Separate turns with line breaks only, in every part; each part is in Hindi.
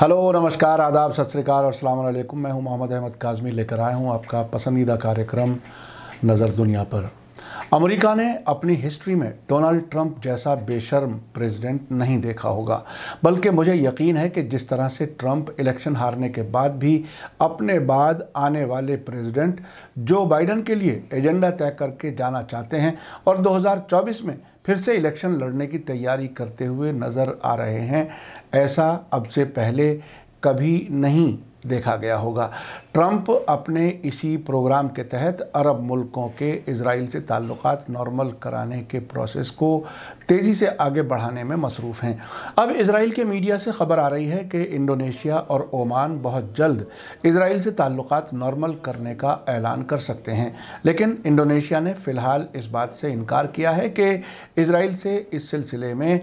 हेलो नमस्कार आदाब सत श्रीकाल और सलाम मैं हूं मोहम्मद अहमद काजमी लेकर आया हूं आपका पसंदीदा कार्यक्रम नज़र दुनिया पर अमेरिका ने अपनी हिस्ट्री में डोनाल्ड ट्रंप जैसा बेशर्म प्रेसिडेंट नहीं देखा होगा बल्कि मुझे यकीन है कि जिस तरह से ट्रंप इलेक्शन हारने के बाद भी अपने बाद आने वाले प्रेसिडेंट जो बाइडन के लिए एजेंडा तय करके जाना चाहते हैं और 2024 में फिर से इलेक्शन लड़ने की तैयारी करते हुए नज़र आ रहे हैं ऐसा अब से पहले कभी नहीं देखा गया होगा ट्रंप अपने इसी प्रोग्राम के तहत अरब मुल्कों के इसराइल से ताल्लुकात नॉर्मल कराने के प्रोसेस को तेज़ी से आगे बढ़ाने में मसरूफ़ हैं अब इसराइल के मीडिया से खबर आ रही है कि इंडोनेशिया और ओमान बहुत जल्द इसराइल से ताल्लुकात नॉर्मल करने का ऐलान कर सकते हैं लेकिन इंडोनेशिया ने फ़िलहाल इस बात से इनकार किया है कि इसराइल से इस सिलसिले में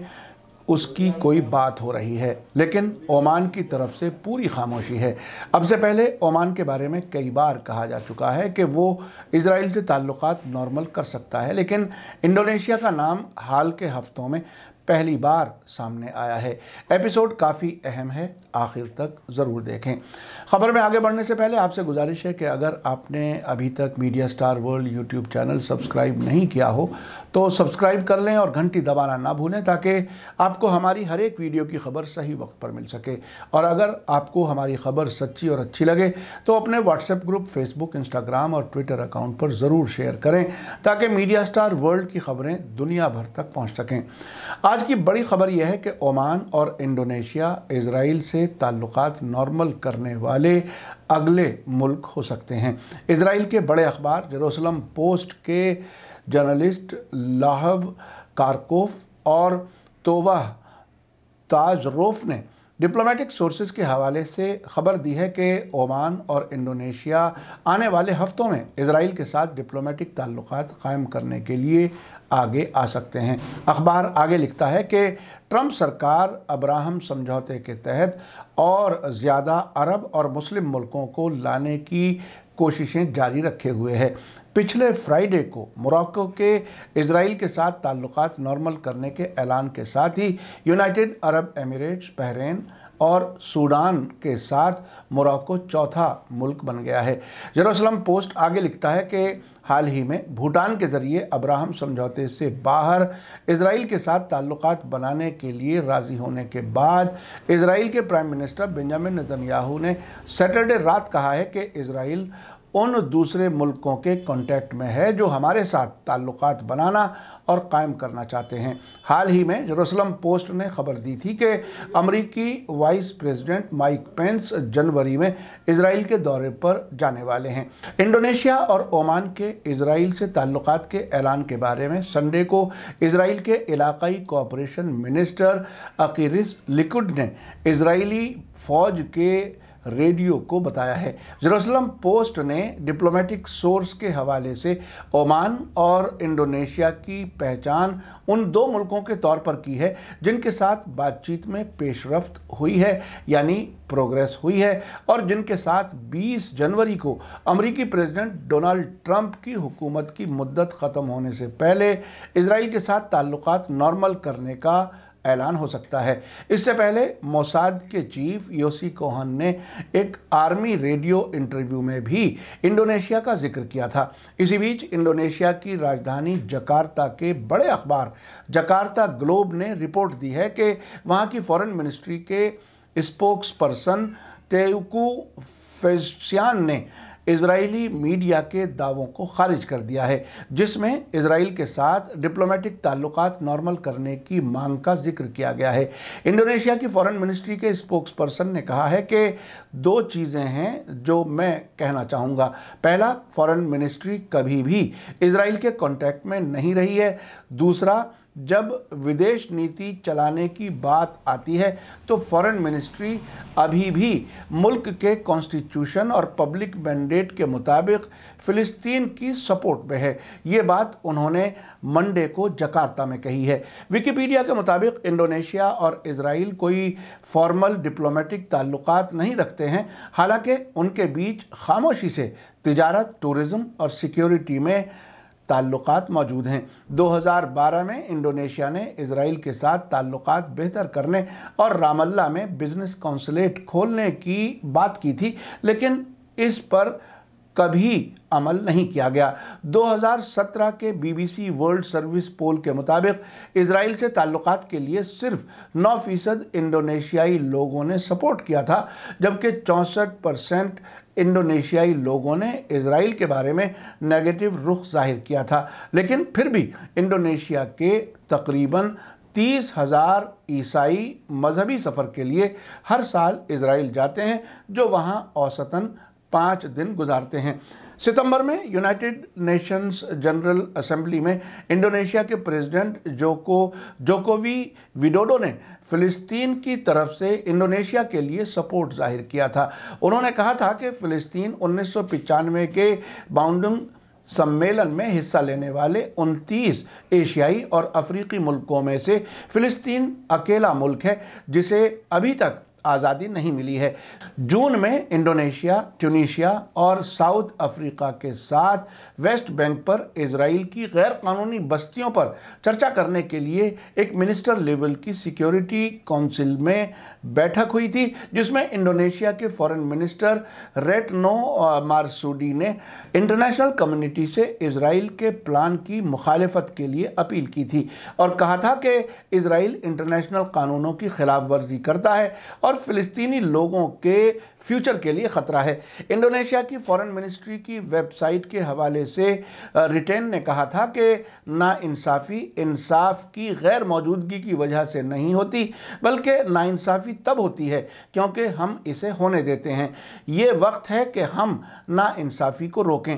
उसकी कोई बात हो रही है लेकिन ओमान की तरफ से पूरी खामोशी है अब से पहले ओमान के बारे में कई बार कहा जा चुका है कि वो इसराइल से ताल्लुक़ नॉर्मल कर सकता है लेकिन इंडोनेशिया का नाम हाल के हफ्तों में पहली बार सामने आया है एपिसोड काफ़ी अहम है आखिर तक ज़रूर देखें ख़बर में आगे बढ़ने से पहले आपसे गुजारिश है कि अगर आपने अभी तक Media Star World YouTube channel subscribe नहीं किया हो तो सब्सक्राइब कर लें और घंटी दबाना ना भूलें ताकि आपको हमारी हर एक वीडियो की खबर सही वक्त पर मिल सके और अगर आपको हमारी खबर सच्ची और अच्छी लगे तो अपने व्हाट्सएप ग्रुप फेसबुक इंस्टाग्राम और ट्विटर अकाउंट पर ज़रूर शेयर करें ताकि मीडिया स्टार वर्ल्ड की खबरें दुनिया भर तक पहुँच सकें आज की बड़ी खबर यह है कि ओमान और इंडोनेशिया इसराइल से ताल्लुकात नॉर्मल करने वाले अगले मुल्क हो सकते हैं इसराइल के बड़े अखबार जरूसलम पोस्ट के जर्नलिस्ट लाहव कारकोफ और तोवा ताजरोफ ने डिप्लोमेटिक सोर्सेज के हवाले से खबर दी है कि ओमान और इंडोनेशिया आने वाले हफ्तों में इसराइल के साथ डिप्लोमेटिक ताल्लुकात कायम करने के लिए आगे आ सकते हैं अखबार आगे लिखता है कि ट्रंप सरकार अब्राहम समझौते के तहत और ज़्यादा अरब और मुस्लिम मुल्कों को लाने की कोशिशें जारी रखे हुए है पिछले फ्राइडे को मोरक्को के इसराइल के साथ ताल्लुकात नॉर्मल करने के ऐलान के साथ ही यूनाइटेड अरब एमिरेट्स बहरेन और सूडान के साथ मोरक्को चौथा मुल्क बन गया है जरूसलम पोस्ट आगे लिखता है कि हाल ही में भूटान के ज़रिए अब्राहम समझौते से बाहर इसराइल के साथ ताल्लुक बनाने के लिए राज़ी होने के बाद इसराइल के प्राइम मिनिस्टर बेंजामिन नेतन्याहू ने सैटरडे रात कहा है कि इसराइल उन दूसरे मुल्कों के कांटेक्ट में है जो हमारे साथ ताल्लुक बनाना और कायम करना चाहते हैं हाल ही में जरूसलम पोस्ट ने खबर दी थी कि अमरीकी वाइस प्रेसिडेंट माइक पेंस जनवरी में इसराइल के दौरे पर जाने वाले हैं इंडोनेशिया और ओमान के इसराइल से ताल्लुक के ऐलान के बारे में संडे को इसराइल के इलाकई कोऑपरेशन मिनिस्टर अकीरिस लिकुड ने इसराइली फ़ौज के रेडियो को बताया है जरूसलम पोस्ट ने डिप्लोमेटिक सोर्स के हवाले से ओमान और इंडोनेशिया की पहचान उन दो मुल्कों के तौर पर की है जिनके साथ बातचीत में पेशरफ्त हुई है यानी प्रोग्रेस हुई है और जिनके साथ 20 जनवरी को अमरीकी प्रेसिडेंट डोनाल्ड ट्रंप की हुकूमत की मुद्दत ख़त्म होने से पहले इसराइल के साथ ताल्लुक़ नॉर्मल करने का ऐलान हो सकता है इससे पहले मोसाद के चीफ योसी कोहन ने एक आर्मी रेडियो इंटरव्यू में भी इंडोनेशिया का जिक्र किया था इसी बीच इंडोनेशिया की राजधानी जकार्ता के बड़े अखबार जकार्ता ग्लोब ने रिपोर्ट दी है कि वहाँ की फॉरेन मिनिस्ट्री के स्पोक्स पर्सन तेयकू फेजियान ने इसराइली मीडिया के दावों को खारिज कर दिया है जिसमें इसराइल के साथ डिप्लोमेटिक ताल्लुक नॉर्मल करने की मांग का जिक्र किया गया है इंडोनेशिया की फॉरेन मिनिस्ट्री के स्पोक्स पर्सन ने कहा है कि दो चीज़ें हैं जो मैं कहना चाहूँगा पहला फॉरेन मिनिस्ट्री कभी भी इसराइल के कॉन्टैक्ट में नहीं रही है दूसरा जब विदेश नीति चलाने की बात आती है तो फॉरेन मिनिस्ट्री अभी भी मुल्क के कॉन्स्टिट्यूशन और पब्लिक मैंडेट के मुताबिक फ़िलिस्तीन की सपोर्ट में है ये बात उन्होंने मंडे को जकार्ता में कही है विकिपीडिया के मुताबिक इंडोनेशिया और इसराइल कोई फॉर्मल डिप्लोमेटिक ताल्लुक नहीं रखते हैं हालांकि उनके बीच खामोशी से तजारत टूरिज़्म और सिक्योरिटी में ताल्लुकात मौजूद हैं 2012 में इंडोनेशिया ने इसराइल के साथ ताल्लुकात बेहतर करने और रामल्ला में बिजनेस कौंसलेट खोलने की बात की थी लेकिन इस पर कभी अमल नहीं किया गया 2017 के बीबीसी वर्ल्ड सर्विस पोल के मुताबिक इसराइल से ताल्लुक के लिए सिर्फ 9 फीसद इंडोनेशियाई लोगों ने सपोर्ट किया था जबकि चौंसठ परसेंट इंडोनेशियाई लोगों ने इसराइल के बारे में नेगेटिव रुख जाहिर किया था लेकिन फिर भी इंडोनेशिया के तकरीबन तीस हज़ार ईसाई मजहबी सफ़र के लिए हर साल इसराइल जाते हैं जो वहाँ औसतन पाँच दिन गुजारते हैं सितंबर में यूनाइटेड नेशंस जनरल असेंबली में इंडोनेशिया के प्रेसिडेंट जोको जोकोवी विडोडो ने फ़िलिस्तीन की तरफ से इंडोनेशिया के लिए सपोर्ट जाहिर किया था उन्होंने कहा था कि फ़िलिस्तीन उन्नीस के बाउंडिंग सम्मेलन में हिस्सा लेने वाले 29 एशियाई और अफ्रीकी मुल्कों में से फ़िलिस्तीन अकेला मुल्क है जिसे अभी तक आज़ादी नहीं मिली है जून में इंडोनेशिया ट्यूनीशिया और साउथ अफ्रीका के साथ वेस्ट बैंक पर इसराइल की गैर कानूनी बस्तियों पर चर्चा करने के लिए एक मिनिस्टर लेवल की सिक्योरिटी काउंसिल में बैठक हुई थी जिसमें इंडोनेशिया के फॉरेन मिनिस्टर रेटनो मारसूडी ने इंटरनेशनल कम्युनिटी से इसराइल के प्लान की मुखालफत के लिए अपील की थी और कहा था कि इसराइल इंटरनेशनल कानूनों की खिलाफ वर्जी करता है और और फ़िलिस्तीनी लोगों के फ्यूचर के लिए ख़तरा है इंडोनेशिया की फॉरेन मिनिस्ट्री की वेबसाइट के हवाले से रिटेन ने कहा था कि इंसाफ़ी इंसाफ की गैर मौजूदगी की वजह से नहीं होती बल्कि नासाफ़ी तब होती है क्योंकि हम इसे होने देते हैं ये वक्त है कि हम नासाफी को रोकें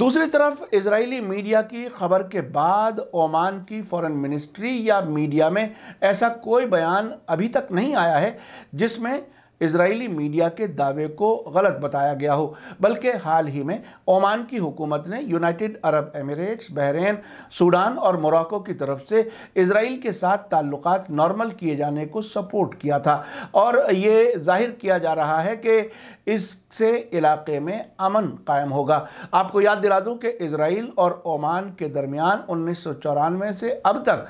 दूसरी तरफ इसराइली मीडिया की खबर के बाद ओमान की फॉरेन मिनिस्ट्री या मीडिया में ऐसा कोई बयान अभी तक नहीं आया है जिसमें इसराइली मीडिया के दावे को गलत बताया गया हो बल्कि हाल ही में ओमान की हुकूमत ने United Arab Emirates Bahrain Sudan और मोरक्को की तरफ से इसराइल के साथ ताल्लुक नॉर्मल किए जाने को सपोर्ट किया था और ये जाहिर किया जा रहा है कि इससे इलाके में अमन कायम होगा आपको याद दिला दूँ कि इसराइल और ओमान के दरमियान उन्नीस से अब तक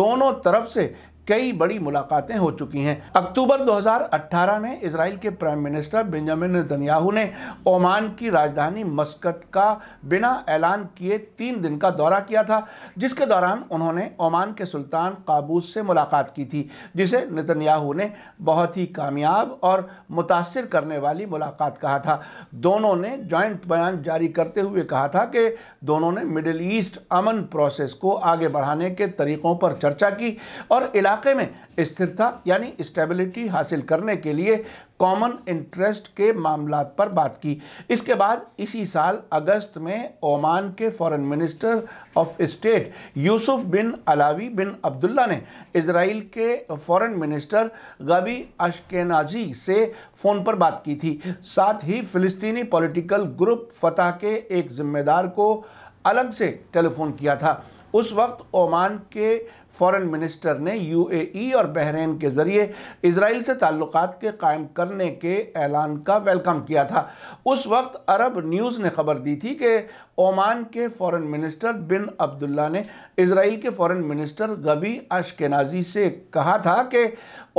दोनों तरफ से कई बड़ी मुलाकातें हो चुकी हैं अक्टूबर 2018 में इसराइल के प्राइम मिनिस्टर बेंजामिन नतनयाहू ने ओमान की राजधानी मस्कट का बिना ऐलान किए तीन दिन का दौरा किया था जिसके दौरान उन्होंने ओमान के सुल्तान काबूस से मुलाकात की थी जिसे नतनयाहू ने बहुत ही कामयाब और मुतासर करने वाली मुलाकात कहा था दोनों ने जॉइंट बयान जारी करते हुए कहा था कि दोनों ने मिडिल ईस्ट अमन प्रोसेस को आगे बढ़ाने के तरीकों पर चर्चा की और इलाके इलाके में स्थिरता यानी स्टेबिलिटी हासिल करने के लिए कॉमन इंटरेस्ट के मामला पर बात की इसके बाद इसी साल अगस्त में ओमान के foreign minister of state Yusuf bin Alawi bin Abdullah ने इसराइल के फॉरेन मिनिस्टर गबी अशकेनाजी से फ़ोन पर बात की थी साथ ही फिलिस्तीनी पॉलिटिकल ग्रुप फतह के एक जिम्मेदार को अलग से टेलीफोन किया था उस वक्त ओमान के फॉरेन मिनिस्टर ने यूएई और बहरीन के ज़रिए इसराइल से ताल्लुक़ के कायम करने के ऐलान का वेलकम किया था उस वक्त अरब न्यूज़ ने खबर दी थी कि ओमान के फॉरेन मिनिस्टर बिन अब्दुल्ला ने इसराइल के फॉरेन मिनिस्टर गबी अशकेनाजी से कहा था कि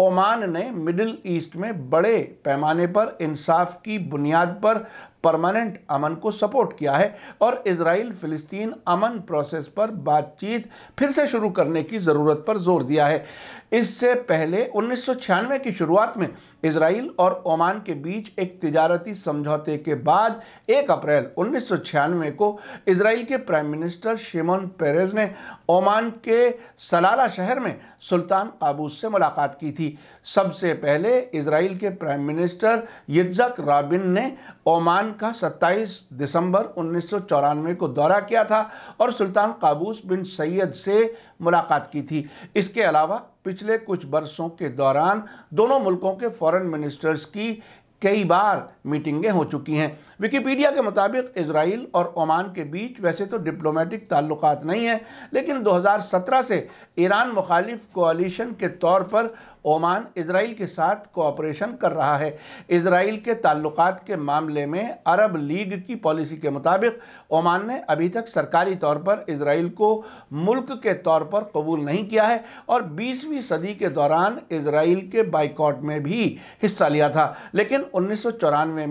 ओमान ने मिडिल ईस्ट में बड़े पैमाने पर इंसाफ की बुनियाद पर परमानेंट अमन को सपोर्ट किया है और इसराइल फ़िलिस्तीन अमन प्रोसेस पर बातचीत फिर से शुरू करने की ज़रूरत पर जोर दिया है इससे पहले उन्नीस की शुरुआत में इसराइल और ओमान के बीच एक तजारती समझौते के बाद 1 अप्रैल उन्नीस को इसराइल के प्राइम मिनिस्टर शिमोन पेरेज ने ओमान के सलाला शहर में सुल्तान काबूस से मुलाकात की थी सबसे पहले इसराइल के प्राइम मिनिस्टर यज्जक राबिन ने ओमान का 27 दिसंबर उन्नीस को दौरा किया था और सुल्तान काबूस बिन सैयद से मुलाकात की थी इसके अलावा पिछले कुछ वर्षों के दौरान दोनों मुल्कों के फॉरेन मिनिस्टर्स की कई बार मीटिंगें हो चुकी हैं विकीपीडिया के मुताबिक इसराइल और ओमान के बीच वैसे तो डिप्लोमेटिक ताल्लुक नहीं हैं लेकिन 2017 से ईरान मुखालिफ कोलिशन के तौर पर ओमान इसराइल के साथ कोऑपरेशन कर रहा है इसराइल के ताल्लुक के मामले में अरब लीग की पॉलिसी के मुताबिक ओमान ने अभी तक सरकारी तौर पर इसराइल को मुल्क के तौर पर कबूल नहीं किया है और बीसवीं सदी के दौरान इसराइल के बाइकॉट में भी हिस्सा लिया था लेकिन उन्नीस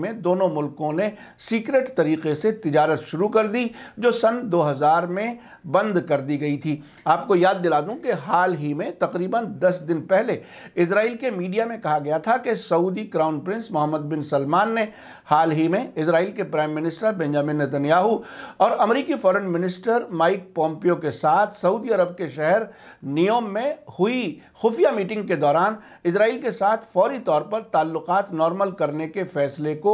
में दोनों मुल्कों ने सीक्रेट तरीके से तजारत शुरू कर दी जो सन हज़ार में बंद कर दी गई थी आपको याद दिला दूँ कि हाल ही में तकरीबन दस दिन पहले इसराइल के मीडिया में कहा गया था कि Saudi crown prince Mohammed bin Salman ने हाल ही में इसराइल के प्राइम मिनिस्टर बेंजामिन नतन्याहू और अमरीकी फॉरन मिनिस्टर माइक पोम्पियो के साथ सऊदी अरब के शहर नियोम में हुई खुफिया मीटिंग के दौरान इसराइल के साथ फौरी तौर पर ताल्लुक नॉर्मल करने के फैसले को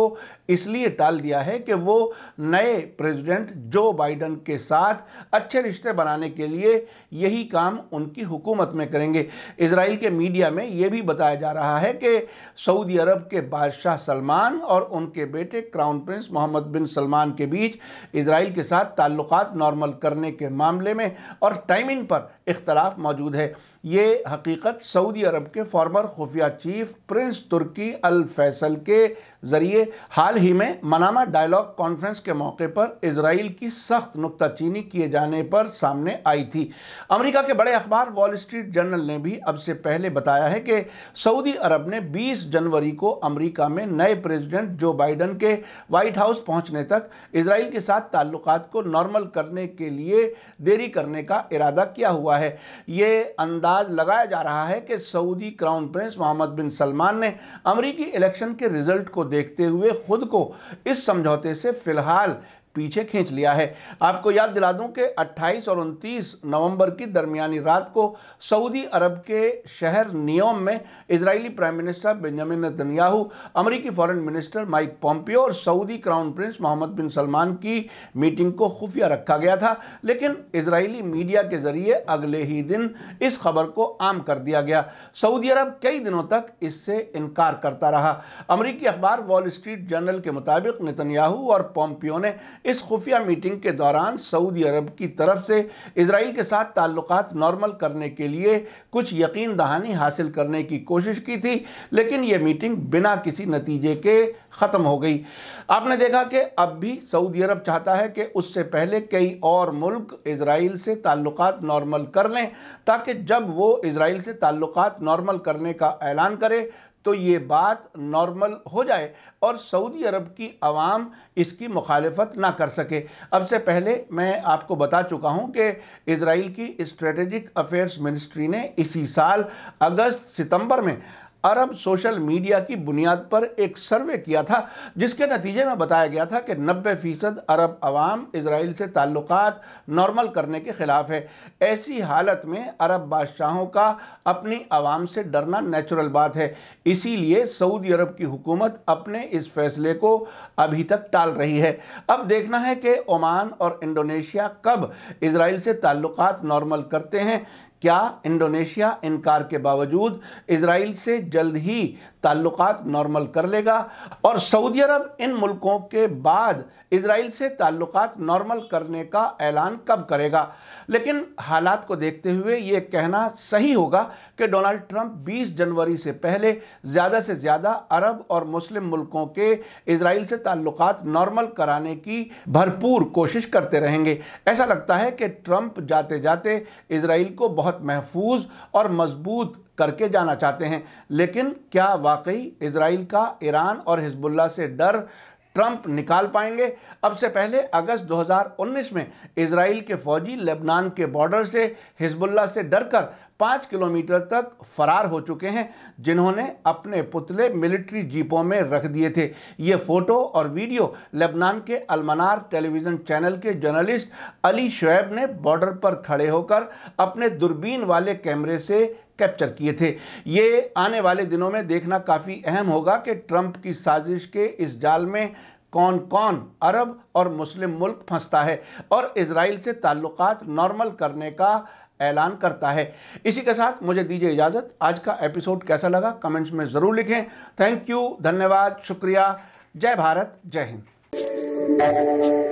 इसलिए टाल दिया है कि वो नए प्रेसिडेंट जो बाइडन के साथ अच्छे रिश्ते बनाने के लिए यही काम उनकी हुकूमत में करेंगे इसराइल के मीडिया में ये भी बताया जा रहा है कि सऊदी अरब के बादशाह सलमान और उनके बेटे crown prince Mohammed bin Salman के बीच इसराइल के साथ ताल्लुक नॉर्मल करने के मामले में और टाइमिंग पर इख्तलाफ मौजूद है ये हकीकत सऊदी अरब के फॉर्मर खुफिया chief prince Turki al Faisal के ज़रिए हाल ही में मनामा डायलॉग कॉन्फ्रेंस के मौके पर इसराइल की सख्त नुकताचीनी किए जाने पर सामने आई थी अमेरिका के बड़े अखबार वॉल स्ट्रीट जर्नल ने भी अब से पहले बताया है कि सऊदी अरब ने 20 जनवरी को अमेरिका में नए प्रेसिडेंट जो बाइडन के वाइट हाउस पहुंचने तक इसराइल के साथ ताल्लुक को नॉर्मल करने के लिए देरी करने का इरादा किया हुआ है ये अंदाज अंदाज लगाया जा रहा है कि Saudi crown prince Mohammed bin Salman ने अमरीकी इलेक्शन के रिजल्ट को देखते हुए खुद को इस समझौते से फ़िलहाल पीछे खींच लिया है आपको याद दिला दूं कि 28 और 29 नवंबर की दरमियानी रात को सऊदी अरब के शहर नियोम में Israeli prime minister Benjamin Netanyahu अमरीकी फॉरेन मिनिस्टर माइक पॉम्पियो और Saudi crown prince Mohammed bin Salman की मीटिंग को खुफिया रखा गया था लेकिन इजरायली मीडिया के जरिए अगले ही दिन इस खबर को आम कर दिया गया सऊदी अरब कई दिनों तक इससे इनकार करता रहा अमरीकी अखबार वॉल स्ट्रीट जर्नल के मुताबिक नितनयाहू और पॉम्पियो ने इस खुफिया मीटिंग के दौरान सऊदी अरब की तरफ से इसराइल के साथ ताल्लुक नॉर्मल करने के लिए कुछ यकीन दहानी हासिल करने की कोशिश की थी लेकिन यह मीटिंग बिना किसी नतीजे के ख़त्म हो गई आपने देखा कि अब भी सऊदी अरब चाहता है कि उससे पहले कई और मुल्क इसराइल से ताल्लुक नॉर्मल कर लें ताकि जब वो इसराइल से ताल्लुक नॉर्मल करने का ऐलान करे तो ये बात नॉर्मल हो जाए और सऊदी अरब की आवाम इसकी मुखालफत ना कर सके अब से पहले मैं आपको बता चुका हूँ कि इसराइल की स्ट्रेटेजिक अफेयर्स मिनिस्ट्री ने इसी साल अगस्त सितंबर में अरब सोशल मीडिया की बुनियाद पर एक सर्वे किया था जिसके नतीजे में बताया गया था कि 90 फ़ीसद अरब आवाम इसराइल से ताल्लुक नॉर्मल करने के ख़िलाफ़ है ऐसी हालत में अरब बादशाहों का अपनी आवाम से डरना नेचुरल बात है इसीलिए सऊदी अरब की हुकूमत अपने इस फैसले को अभी तक टाल रही है अब देखना है कि ओमान और इंडोनेशिया कब इसराइल से ताल्लुक नॉर्मल करते हैं क्या इंडोनेशिया इनकार के बावजूद इसराइल से जल्द ही ताल्लुकात नॉर्मल कर लेगा और सऊदी अरब इन मुल्कों के बाद इसराइल से ताल्लुक नॉर्मल करने का ऐलान कब करेगा लेकिन हालात को देखते हुए ये कहना सही होगा कि डोनाल्ड ट्रंप 20 जनवरी से पहले ज़्यादा से ज़्यादा अरब और मुस्लिम मुल्कों के इसराइल से ताल्लुक़ नॉर्मल कराने की भरपूर कोशिश करते रहेंगे ऐसा लगता है कि ट्रंप जाते जाते इसराइल को बहुत महफूज और मजबूत करके जाना चाहते हैं लेकिन क्या वाकई इसराइल का ईरान और हिजबुल्ला से डर ट्रंप निकाल पाएंगे अब से पहले अगस्त 2019 में इसराइल के फौजी लेबनान के बॉर्डर से हिजबुल्ला से डरकर पाँच किलोमीटर तक फरार हो चुके हैं जिन्होंने अपने पुतले मिलिट्री जीपों में रख दिए थे ये फ़ोटो और वीडियो लेबनान के अलमनार टेलीविज़न चैनल के जर्नलिस्ट अली शुएब ने बॉर्डर पर खड़े होकर अपने दूरबीन वाले कैमरे से कैप्चर किए थे ये आने वाले दिनों में देखना काफ़ी अहम होगा कि ट्रंप की साजिश के इस जाल में कौन कौन अरब और मुस्लिम मुल्क फंसता है और इसराइल से ताल्लुकात नॉर्मल करने का ऐलान करता है इसी के साथ मुझे दीजिए इजाज़त आज का एपिसोड कैसा लगा कमेंट्स में ज़रूर लिखें थैंक यू धन्यवाद शुक्रिया जय भारत जय हिंद